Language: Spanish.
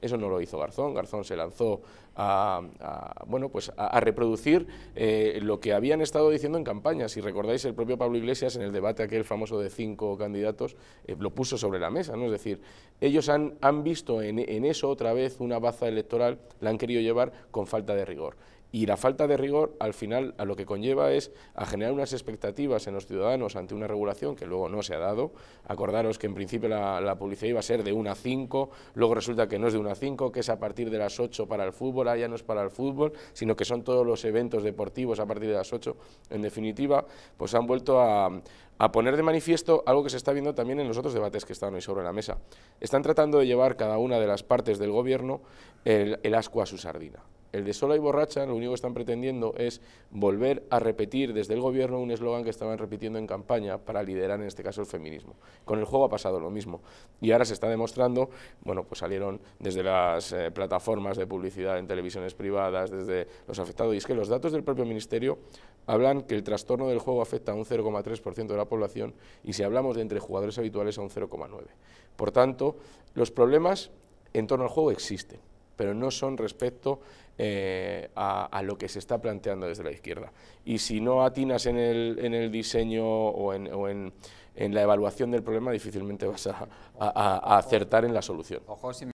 Eso no lo hizo Garzón, Garzón se lanzó a, bueno, pues a, reproducir eh, lo que habían estado diciendo en campaña. Si recordáis, el propio Pablo Iglesias en el debate aquel famoso de cinco candidatos eh, lo puso sobre la mesa, ¿no? Es decir, ellos han, han visto en, en eso otra vez una baza electoral, la han querido llevar con falta de rigor. Y la falta de rigor, al final, a lo que conlleva es a generar unas expectativas en los ciudadanos ante una regulación que luego no se ha dado. Acordaros que en principio la, publicidad iba a ser de 1 a 5, luego resulta que no es de 1 a 5, que es a partir de las 8 para el fútbol, ah, ya no es para el fútbol, sino que son todos los eventos deportivos a partir de las 8. En definitiva, pues han vuelto a, poner de manifiesto algo que se está viendo también en los otros debates que están hoy sobre la mesa. Están tratando de llevar cada una de las partes del gobierno el asco a su sardina. El de sola y borracha lo único que están pretendiendo es volver a repetir desde el gobierno un eslogan que estaban repitiendo en campaña para liderar en este caso el feminismo. Con el juego ha pasado lo mismo y ahora se está demostrando, bueno, pues salieron desde las eh, plataformas de publicidad en televisiones privadas, desde los afectados y es que los datos del propio ministerio hablan que el trastorno del juego afecta a un 0,3% de la población y si hablamos de entre jugadores habituales a un 0,9. Por tanto, los problemas en torno al juego existen pero no son respecto eh, a, lo que se está planteando desde la izquierda. Y si no atinas en el, en el diseño o, en, la evaluación del problema, difícilmente vas a acertar en la solución.